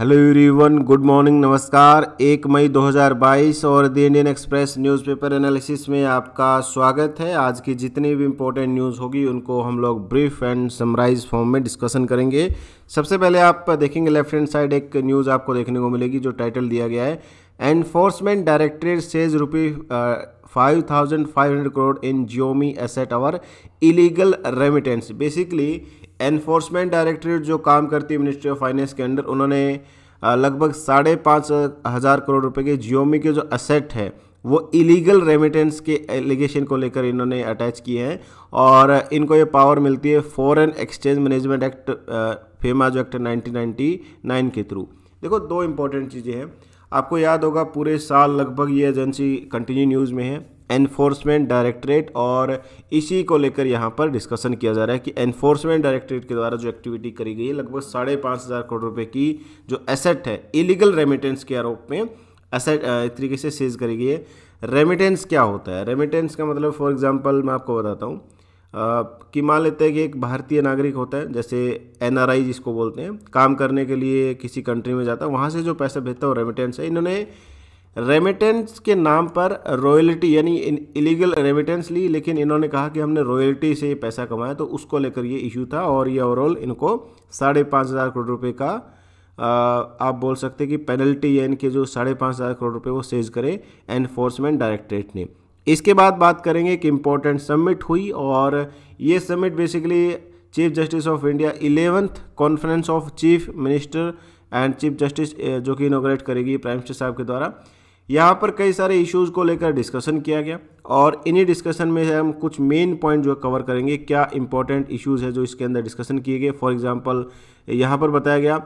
hello everyone good morning नमस्कार एक मई 2022 और the Indian Express newspaper analysis में आपका स्वागत है आज की जितनी भी इम्पोर्टेंट न्यूज़ होगी उनको हम लोग ब्रीफ एंड समराइज फॉर्म में डिस्कशन करेंगे सबसे पहले आप देखेंगे लेफ्ट हैंड साइड एक न्यूज़ आपको देखने को मिलेगी जो टाइटल दिया गया है enforcement directorate says rupee five thousand five hundred crore in Xiaomi asset over illegal remittance basically enforcement directorate जो काम करती है मिनिस्ट्री ऑफ फाइनेंस के अंडर उन्होंने लगभग साढ़े पाँच हज़ार करोड़ रुपए के जियोमी के जो असेट है वो इलीगल रेमिटेंस के एलिगेशन को लेकर इन्होंने अटैच किए हैं और इनको ये पावर मिलती है foreign exchange management act FEMA जो एक्ट नाइनटीन के थ्रू देखो दो इम्पोर्टेंट चीज़ें हैं आपको याद होगा पूरे साल लगभग ये एजेंसी कंटिन्यू न्यूज़ में है एनफोर्समेंट डायरेक्टरेट और इसी को लेकर यहाँ पर डिस्कशन किया जा रहा है कि एनफोर्समेंट डायरेक्टरेट के द्वारा जो एक्टिविटी करी गई है लगभग साढ़े पाँच हज़ार करोड़ रुपए की जो एसेट है इलीगल रेमिटेंस के आरोप में एसेट एक तरीके से सीज करी गई है रेमिटेंस क्या होता है रेमिटेंस का मतलब फॉर एग्जाम्पल मैं आपको बताता हूँ कि मान लेते हैं कि एक भारतीय नागरिक होता है जैसे एन जिसको बोलते हैं काम करने के लिए किसी कंट्री में जाता है वहाँ से जो पैसा भेजता है वो रेमिटेंस है इन्होंने रेमिटेंस के नाम पर रॉयल्टी यानी इलीगल रेमिटेंस ली लेकिन इन्होंने कहा कि हमने रॉयल्टी से पैसा कमाया तो उसको लेकर ये इशू था और ये ओवरऑल इनको साढ़े पाँच हज़ार करोड़ रुपए का आप बोल सकते कि पेनल्टी या इनके जो साढ़े पाँच हज़ार करोड़ रुपए वो सेज करें एनफोर्समेंट डायरेक्टरेट ने इसके बाद बात करेंगे कि इम्पोर्टेंट समिट हुई और ये summit basically chief justice of India eleventh conference of chief minister and chief justice जो कि इनोग्रेट करेगी प्राइम मिनिस्टर साहब के द्वारा यहाँ पर कई सारे इश्यूज़ को लेकर डिस्कशन किया गया और इन्हीं डिस्कशन में हम कुछ मेन पॉइंट जो कवर करेंगे क्या इंपॉर्टेंट इश्यूज़ है जो इसके अंदर डिस्कशन किए गए फॉर एग्जांपल यहाँ पर बताया गया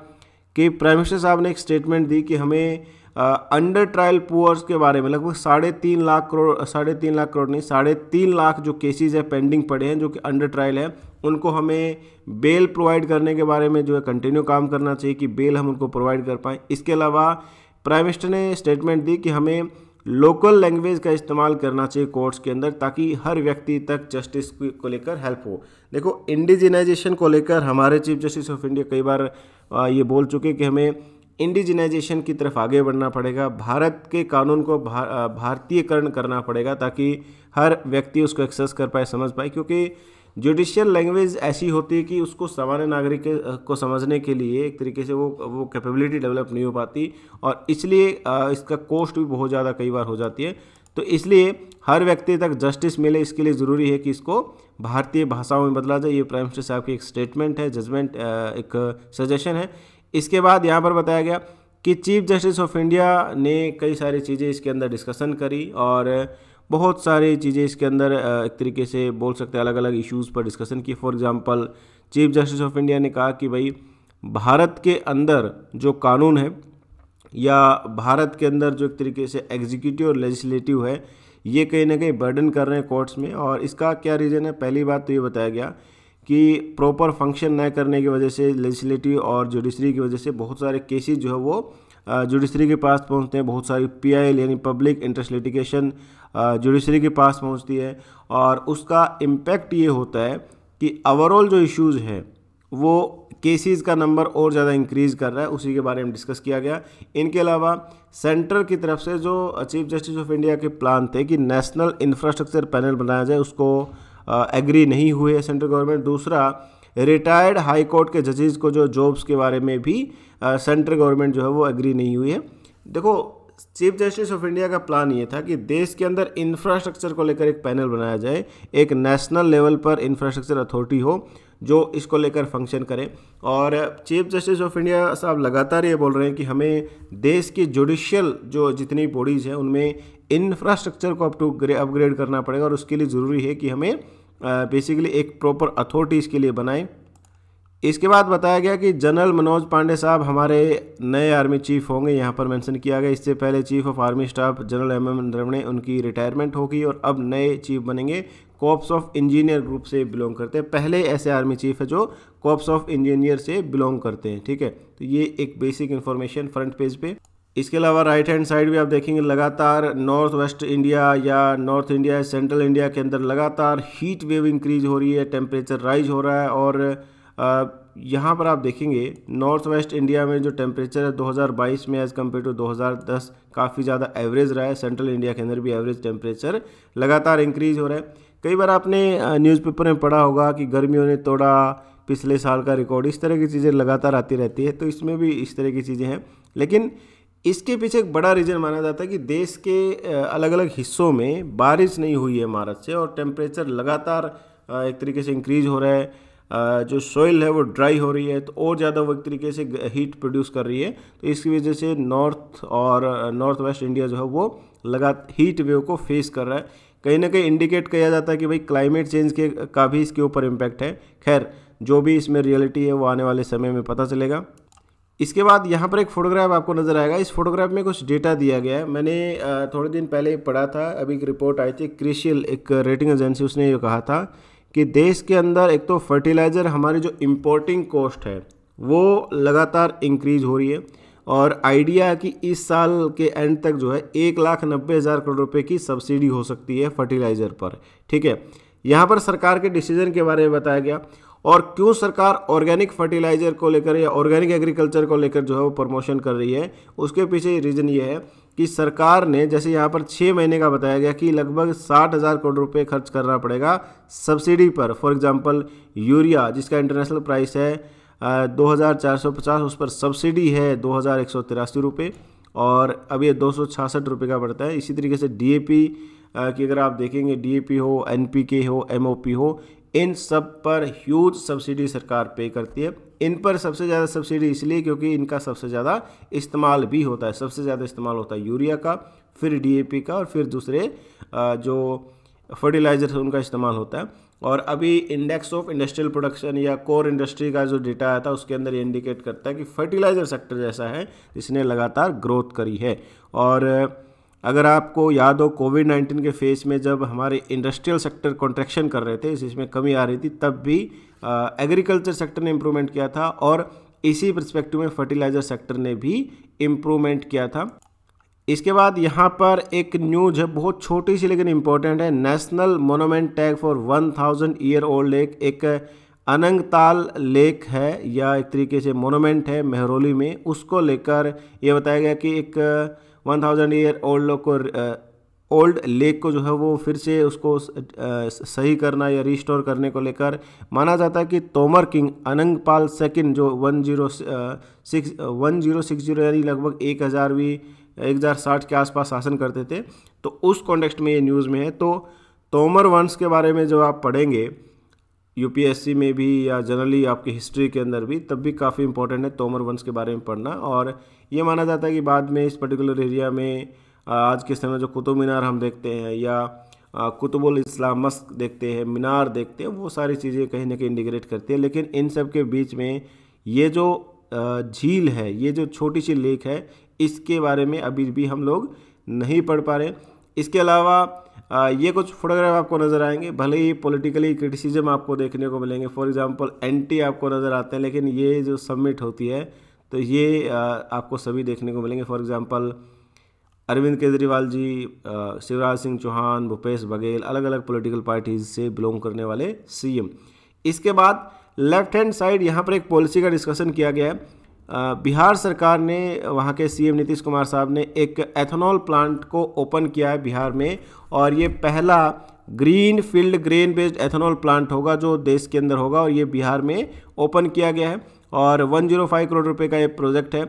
कि प्राइम मिनिस्टर साहब ने एक स्टेटमेंट दी कि हमें अंडर ट्रायल पुअर्स के बारे में लगभग साढ़े तीन लाख करोड़ साढ़े तीन लाख करोड़ नहीं साढ़े तीन लाख जो केसेज है पेंडिंग पड़े हैं जो कि अंडर ट्रायल है उनको हमें बेल प्रोवाइड करने के बारे में जो है कंटिन्यू काम करना चाहिए कि बेल हम उनको प्रोवाइड कर पाएँ इसके अलावा प्राइम मिनिस्टर ने स्टेटमेंट दी कि हमें लोकल लैंग्वेज का इस्तेमाल करना चाहिए कोर्ट्स के अंदर ताकि हर व्यक्ति तक जस्टिस को लेकर हेल्प हो देखो इंडिजिनाइजेशन को लेकर हमारे चीफ जस्टिस ऑफ इंडिया कई बार ये बोल चुके कि हमें इंडिजिनाइजेशन की तरफ आगे बढ़ना पड़ेगा भारत के कानून को भा, भारतीयकरण करना पड़ेगा ताकि हर व्यक्ति उसको एक्सेस कर पाए समझ पाए क्योंकि जुडिशियल लैंग्वेज ऐसी होती है कि उसको सामान्य नागरिक को समझने के लिए एक तरीके से वो वो कैपेबिलिटी डेवलप नहीं हो पाती और इसलिए इसका कोस्ट भी बहुत ज़्यादा कई बार हो जाती है तो इसलिए हर व्यक्ति तक जस्टिस मिले इसके लिए ज़रूरी है कि इसको भारतीय भाषाओं में बदला जाए ये प्राइम मिनिस्टर साहब की एक स्टेटमेंट है जजमेंट एक सजेशन है इसके बाद यहाँ पर बताया गया कि चीफ जस्टिस ऑफ इंडिया ने कई सारी चीज़ें इसके अंदर डिस्कशन करी और बहुत सारी चीज़ें इसके अंदर एक तरीके से बोल सकते हैं अलग अलग इश्यूज़ पर डिस्कशन किए for example chief justice of India ने कहा कि भाई भारत के अंदर जो कानून है या भारत के अंदर जो एक तरीके से एग्जीक्यूटिव और लेजिस्लेटिव है ये कहीं ना कहीं बर्डन कर रहे हैं कोर्ट्स में और इसका क्या रीज़न है पहली बात तो ये बताया गया कि प्रॉपर फंक्शन न करने की वजह से लेजिस्लेटिव और जुडिशरी की वजह से बहुत सारे केसेस जो है वो जुडिशरी के पास पहुंचते हैं बहुत सारी पीआईएल यानी पब्लिक इंटरेस्ट लिटिगेशन जुडिशरी के पास पहुंचती है और उसका इम्पैक्ट ये होता है कि ओवरऑल जो इश्यूज़ हैं वो केसेस का नंबर और ज़्यादा इंक्रीज़ कर रहा है उसी के बारे में डिस्कस किया गया इनके अलावा सेंटर की तरफ से जो चीफ जस्टिस ऑफ इंडिया के प्लान थे कि नेशनल इंफ्रास्ट्रक्चर पैनल बनाया जाए उसको एग्री नहीं हुए सेंट्रल गवर्नमेंट दूसरा रिटायर्ड हाई कोर्ट के जजेस को जो जॉब्स के बारे में भी सेंट्रल गवर्नमेंट जो है वो एग्री नहीं हुई है देखो चीफ जस्टिस ऑफ इंडिया का प्लान ये था कि देश के अंदर इंफ्रास्ट्रक्चर को लेकर एक पैनल बनाया जाए एक नेशनल लेवल पर इंफ्रास्ट्रक्चर अथॉरिटी हो जो इसको लेकर फंक्शन करे और चीफ जस्टिस ऑफ इंडिया साहब लगातार ये बोल रहे हैं कि हमें देश की जुडिशियल जो जितनी बॉडीज़ हैं उनमें इंफ्रास्ट्रक्चर को अप टू अपग्रेड करना पड़ेगा और उसके लिए ज़रूरी है कि हमें बेसिकली एक प्रॉपर अथॉरिटी इसके लिए बनाए इसके बाद बताया गया कि जनरल मनोज पांडे साहब हमारे नए आर्मी चीफ होंगे यहाँ पर मेंशन किया गया इससे पहले chief of army staff general M M Naravane उनकी रिटायरमेंट होगी और अब नए चीफ बनेंगे कॉप्स ऑफ इंजीनियर ग्रुप से बिलोंग करते हैं पहले ऐसे आर्मी चीफ है जो कॉप्स ऑफ इंजीनियर से बिलोंग करते हैं ठीक है तो ये एक बेसिक इन्फॉर्मेशन फ्रंट पेज पे इसके अलावा राइट हैंड साइड भी आप देखेंगे लगातार नॉर्थ वेस्ट इंडिया या नॉर्थ इंडिया सेंट्रल इंडिया के अंदर लगातार हीट वेव इंक्रीज हो रही है टेम्परेचर राइज हो रहा है और यहाँ पर आप देखेंगे नॉर्थ वेस्ट इंडिया में जो टेम्परेचर है 2022 में एज़ कम्पेयर टू 2010 काफ़ी ज़्यादा एवरेज रहा है सेंट्रल इंडिया के अंदर भी एवरेज टेम्परेचर लगातार इंक्रीज हो रहा है कई बार आपने न्यूज़पेपर में पढ़ा होगा कि गर्मियों ने तोड़ा पिछले साल का रिकॉर्ड इस तरह की चीज़ें लगातार आती रहती है तो इसमें भी इस तरह की चीज़ें हैं लेकिन इसके पीछे एक बड़ा रीज़न माना जाता है कि देश के अलग अलग हिस्सों में बारिश नहीं हुई है भारत से और टेम्परेचर लगातार एक तरीके से इंक्रीज हो रहा है जो सॉइल है वो ड्राई हो रही है तो और ज़्यादा वो एक तरीके से हीट प्रोड्यूस कर रही है तो इसकी वजह से नॉर्थ और नॉर्थ वेस्ट इंडिया जो है वो लगा हीट वेव को फेस कर रहा है कहीं ना कहीं इंडिकेट किया जाता है कि भाई क्लाइमेट चेंज के का भी इसके ऊपर इम्पैक्ट है खैर जो भी इसमें रियलिटी है वो आने वाले समय में पता चलेगा इसके बाद यहाँ पर एक फोटोग्राफ आपको नज़र आएगा इस फोटोग्राफ में कुछ डेटा दिया गया है मैंने थोड़े दिन पहले पढ़ा था अभी एक रिपोर्ट आई थी क्रिशियल एक रेटिंग एजेंसी उसने ये कहा था कि देश के अंदर एक तो फर्टिलाइज़र हमारी जो इम्पोर्टिंग कॉस्ट है वो लगातार इंक्रीज हो रही है और आइडिया है कि इस साल के एंड तक जो है एक लाख नब्बे हज़ार करोड़ रुपए की सब्सिडी हो सकती है फर्टिलाइज़र पर ठीक है यहाँ पर सरकार के डिसीजन के बारे में बताया गया और क्यों सरकार ऑर्गेनिक फर्टिलाइजर को लेकर या ऑर्गेनिक एग्रीकल्चर को लेकर जो है वो प्रमोशन कर रही है उसके पीछे रीज़न ये है कि सरकार ने जैसे यहाँ पर छः महीने का बताया गया कि लगभग साठ हज़ार करोड़ रुपए खर्च करना पड़ेगा सब्सिडी पर फॉर एग्जांपल यूरिया जिसका इंटरनेशनल प्राइस है दो हज़ार चार सौ पचास उस पर सब्सिडी है दो हज़ार एक सौ तिरासी रुपये और अब ये दो सौ रुपये का पड़ता है इसी तरीके से डी ए पी की अगर आप देखेंगे डी ए पी हो एन पी के हो एम ओ पी हो इन सब पर ह्यूज सब्सिडी सरकार पे करती है इन पर सबसे ज़्यादा सब्सिडी इसलिए क्योंकि इनका सबसे ज़्यादा इस्तेमाल भी होता है सबसे ज़्यादा इस्तेमाल होता है यूरिया का फिर डी का और फिर दूसरे जो फर्टिलाइजर्स उनका इस्तेमाल होता है और अभी इंडेक्स ऑफ इंडस्ट्रियल प्रोडक्शन या कोर इंडस्ट्री का जो डेटा आया था उसके अंदर ये इंडिकेट करता है कि फर्टिलाइज़र सेक्टर जैसा है जिसने लगातार ग्रोथ करी है और अगर आपको याद हो कोविड नाइन्टीन के फेस में जब हमारे इंडस्ट्रियल सेक्टर कॉन्ट्रैक्शन कर रहे थे इसमें कमी आ रही थी तब भी एग्रीकल्चर सेक्टर ने इम्प्रूवमेंट किया था और इसी परस्पेक्टिव में फर्टिलाइज़र सेक्टर ने भी इम्प्रूवमेंट किया था इसके बाद यहाँ पर एक न्यूज है बहुत छोटी सी लेकिन इम्पोर्टेंट है national monument tag for one thousand year old lake एक अनंगताल लेक है या एक तरीके से मोनोमेंट है मेहरोली में उसको लेकर यह बताया गया कि एक वन थाउजेंड ईयर ओल्ड लोग को ओल्ड लेक को जो है वो फिर से उसको सही करना या रिस्टोर करने को लेकर माना जाता है कि तोमर किंग अनंगपाल सेकंड जो one zero six one zero six zero यानी लगभग एक हज़ारवीं एक हज़ार साठ के आसपास शासन करते थे तो उस कॉन्टेक्स्ट में ये न्यूज़ में है तो तोमर वंश के बारे में जो आप पढ़ेंगे यूपीएससी में भी या जनरली आपकी हिस्ट्री के अंदर भी तब भी काफ़ी इंपॉर्टेंट है तोमर वंश के बारे में पढ़ना और ये माना जाता है कि बाद में इस पर्टिकुलर एरिया में आज के समय जो कुतुब मीनार हम देखते हैं या कुतुबुल इस्लाम मस्क देखते हैं मीनार देखते हैं वो सारी चीज़ें कहीं ना कहीं इंडिग्रेट करती है लेकिन इन सब के बीच में ये जो झील है ये जो छोटी सी लेक है इसके बारे में अभी भी हम लोग नहीं पढ़ पा रहे इसके अलावा ये कुछ फोटोग्राफ आपको नज़र आएंगे भले ही पॉलिटिकली क्रिटिसिज्म आपको देखने को मिलेंगे फॉर एग्जांपल एंटी आपको नज़र आते हैं लेकिन ये जो सबमिट होती है तो ये आपको सभी देखने को मिलेंगे फॉर एग्ज़ाम्पल अरविंद केजरीवाल जी शिवराज सिंह चौहान भूपेश बघेल अलग अलग पॉलिटिकल पार्टीज से बिलोंग करने वाले सीएम इसके बाद लेफ्ट हैंड साइड यहाँ पर एक पॉलिसी का डिस्कशन किया गया है बिहार सरकार ने वहाँ के सीएम नीतीश कुमार साहब ने एक एथेनॉल प्लांट को ओपन किया है बिहार में और ये पहला green field grain based ethanol plant होगा जो देश के अंदर होगा और ये बिहार में ओपन किया गया है और 105 करोड़ रुपए का ये प्रोजेक्ट है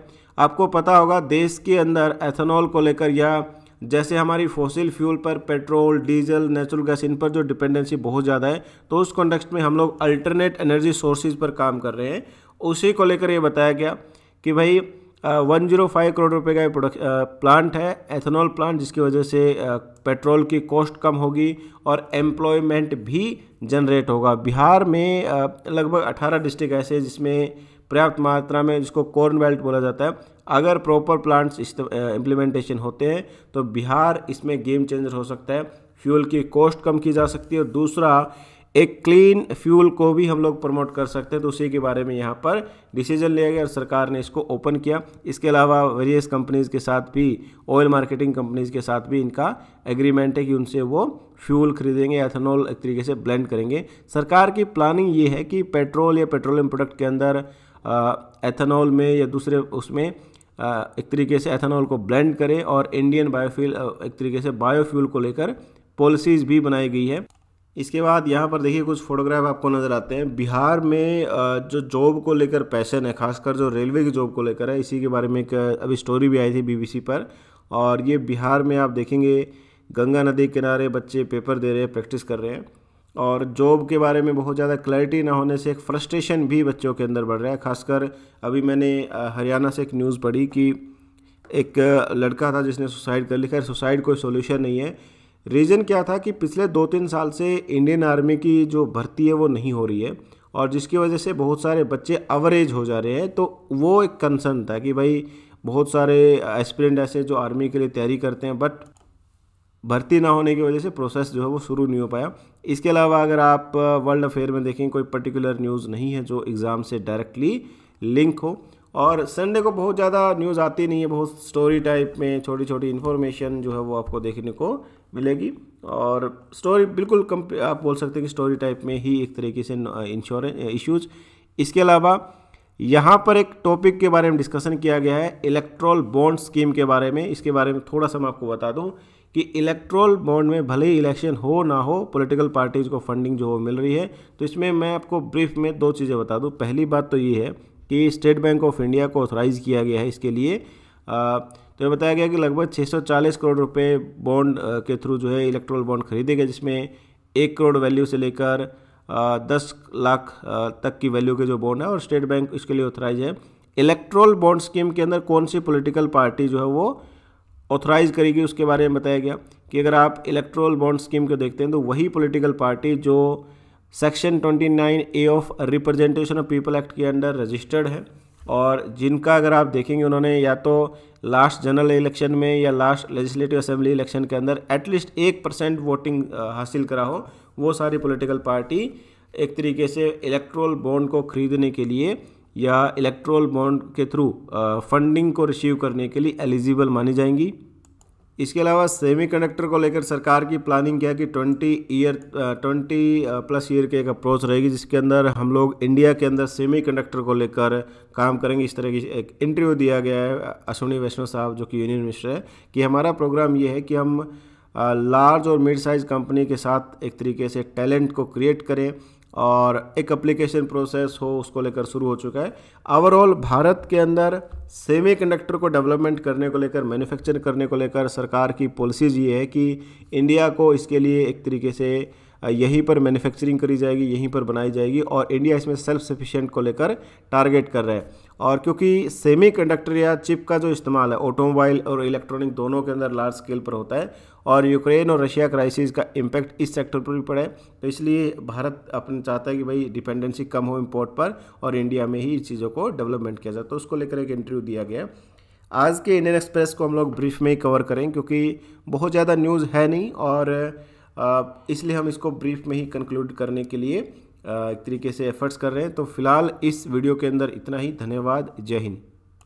आपको पता होगा देश के अंदर एथेनॉल को लेकर या जैसे हमारी फोसिल फ्यूल पर पेट्रोल डीजल नेचुरल गैस इन पर जो डिपेंडेंसी बहुत ज़्यादा है तो उस कॉन्टेक्स्ट में हम लोग अल्टरनेट एनर्जी सोर्सेज पर काम कर रहे हैं उसी को लेकर ये बताया गया कि भाई वन जीरो फाइव करोड़ रुपए का प्रोडक्ट प्लांट है एथेनॉल प्लांट जिसकी वजह से पेट्रोल की कॉस्ट कम होगी और एम्प्लॉयमेंट भी जनरेट होगा बिहार में लगभग अठारह डिस्ट्रिक्ट ऐसे जिसमें पर्याप्त मात्रा में जिसको कॉर्न बेल्ट बोला जाता है अगर प्रॉपर प्लांट्स इम्प्लीमेंटेशन होते हैं तो बिहार इसमें गेम चेंजर हो सकता है फ्यूल की कॉस्ट कम की जा सकती है और दूसरा एक क्लीन फ्यूल को भी हम लोग प्रमोट कर सकते हैं तो उसी के बारे में यहाँ पर डिसीजन लिया गया और सरकार ने इसको ओपन किया इसके अलावा वेरियस कंपनीज़ के साथ भी ऑयल मार्केटिंग कंपनीज़ के साथ भी इनका एग्रीमेंट है कि उनसे वो फ्यूल खरीदेंगे एथेनॉल एक तरीके से ब्लेंड करेंगे सरकार की प्लानिंग ये है कि पेट्रोल या पेट्रोलियम प्रोडक्ट के अंदर एथेनॉल में या दूसरे उसमें एक तरीके से एथेनॉल को ब्लेंड करे और इंडियन बायोफ्यूल एक तरीके से बायोफ्यूल को लेकर पॉलिसीज़ भी बनाई गई है इसके बाद यहाँ पर देखिए कुछ फोटोग्राफ आपको नज़र आते हैं बिहार में जो जॉब को लेकर पैशन है खासकर जो रेलवे की जॉब को लेकर है इसी के बारे में एक अभी स्टोरी भी आई थी बीबीसी पर और ये बिहार में आप देखेंगे गंगा नदी किनारे बच्चे पेपर दे रहे हैं प्रैक्टिस कर रहे हैं और जॉब के बारे में बहुत ज़्यादा क्लैरिटी ना होने से एक फ्रस्ट्रेशन भी बच्चों के अंदर बढ़ रहा है खासकर अभी मैंने हरियाणा से एक न्यूज़ पढ़ी कि एक लड़का था जिसने सुसाइड कर लिखा है सुसाइड कोई सोल्यूशन नहीं है रीज़न क्या था कि पिछले दो तीन साल से इंडियन आर्मी की जो भर्ती है वो नहीं हो रही है और जिसकी वजह से बहुत सारे बच्चे अवरेज हो जा रहे हैं तो वो एक कंसर्न था कि भाई बहुत सारे एस्पिरेंट ऐसे जो आर्मी के लिए तैयारी करते हैं बट भर्ती ना होने की वजह से प्रोसेस जो है वो शुरू नहीं हो पाया इसके अलावा अगर आप वर्ल्ड अफेयर में देखें कोई पर्टिकुलर न्यूज़ नहीं है जो एग्ज़ाम से डायरेक्टली लिंक हो और संडे को बहुत ज़्यादा न्यूज़ आती नहीं है बहुत स्टोरी टाइप में छोटी छोटी इन्फॉर्मेशन जो है वो आपको देखने को मिलेगी और स्टोरी बिल्कुल कम आप बोल सकते हैं कि स्टोरी टाइप में ही एक तरीके से इंश्योरेंस इश्यूज इसके अलावा यहाँ पर एक टॉपिक के बारे में डिस्कशन किया गया है इलेक्ट्रोल बॉन्ड स्कीम के बारे में इसके बारे में थोड़ा सा मैं आपको बता दूँ कि इलेक्ट्रोल बॉन्ड में भले ही इलेक्शन हो ना हो पॉलिटिकल पार्टीज़ को फंडिंग जो हो मिल रही है तो इसमें मैं आपको ब्रीफ में दो चीज़ें बता दूँ पहली बात तो ये है कि स्टेट बैंक ऑफ इंडिया को ऑथराइज़ किया गया है इसके लिए आ, तो ये बताया गया कि लगभग 640 करोड़ रुपए बॉन्ड के थ्रू जो है इलेक्ट्रोल बॉन्ड खरीदे गए जिसमें एक करोड़ वैल्यू से लेकर दस लाख तक की वैल्यू के जो बॉन्ड है और स्टेट बैंक इसके लिए ऑथराइज है इलेक्ट्रोल बॉन्ड स्कीम के अंदर कौन सी पोलिटिकल पार्टी जो है वो ऑथराइज करेगी उसके बारे में बताया गया कि अगर आप इलेक्ट्रोल बॉन्ड स्कीम को देखते हैं तो वही पॉलिटिकल पार्टी जो section 29 A of representation of people act के अंडर रजिस्टर्ड है और जिनका अगर आप देखेंगे उन्होंने या तो लास्ट जनरल इलेक्शन में या लास्ट लेजिस्लेटिव असेंबली इलेक्शन के अंदर एटलीस्ट एक परसेंट वोटिंग हासिल करा हो वो सारी पॉलिटिकल पार्टी एक तरीके से इलेक्ट्रोल बॉन्ड को खरीदने के लिए या इलेक्ट्रोल बॉन्ड के थ्रू फंडिंग को रिसीव करने के लिए एलिजिबल मानी जाएंगी इसके अलावा सेमीकंडक्टर को लेकर सरकार की प्लानिंग क्या है कि 20 ईयर 20 प्लस ईयर के एक अप्रोच रहेगी जिसके अंदर हम लोग इंडिया के अंदर सेमीकंडक्टर को लेकर काम करेंगे इस तरह की एक इंटरव्यू दिया गया है अश्विनी वैष्णव साहब जो कि यूनियन मिनिस्टर है कि हमारा प्रोग्राम ये है कि हम लार्ज और मिड साइज़ कंपनी के साथ एक तरीके से टैलेंट को क्रिएट करें और एक अप्लीकेशन प्रोसेस हो उसको लेकर शुरू हो चुका है ओवरऑल भारत के अंदर सेमीकंडक्टर को डेवलपमेंट करने को लेकर मैन्युफैक्चर करने को लेकर सरकार की पॉलिसीज ये है कि इंडिया को इसके लिए एक तरीके से यहीं पर मैन्युफैक्चरिंग करी जाएगी यहीं पर बनाई जाएगी और इंडिया इसमें सेल्फ सफिशेंट को लेकर टारगेट कर रहा है और क्योंकि सेमीकंडक्टर या चिप का जो इस्तेमाल है ऑटोमोबाइल और इलेक्ट्रॉनिक दोनों के अंदर लार्ज स्केल पर होता है और यूक्रेन और रशिया क्राइसिस का इम्पैक्ट इस सेक्टर पर भी पड़ा है तो इसलिए भारत अपने चाहता है कि भाई डिपेंडेंसी कम हो इम्पोर्ट पर और इंडिया में ही इस चीज़ों को डेवलपमेंट किया जाए तो उसको लेकर एक इंटरव्यू दिया गया आज के इंडियन एक्सप्रेस को हम लोग ब्रीफ में ही कवर करें क्योंकि बहुत ज़्यादा न्यूज़ है नहीं और इसलिए हम इसको ब्रीफ में ही कंक्लूड करने के लिए एक तरीके से एफर्ट्स कर रहे हैं तो फिलहाल इस वीडियो के अंदर इतना ही धन्यवाद जय हिंद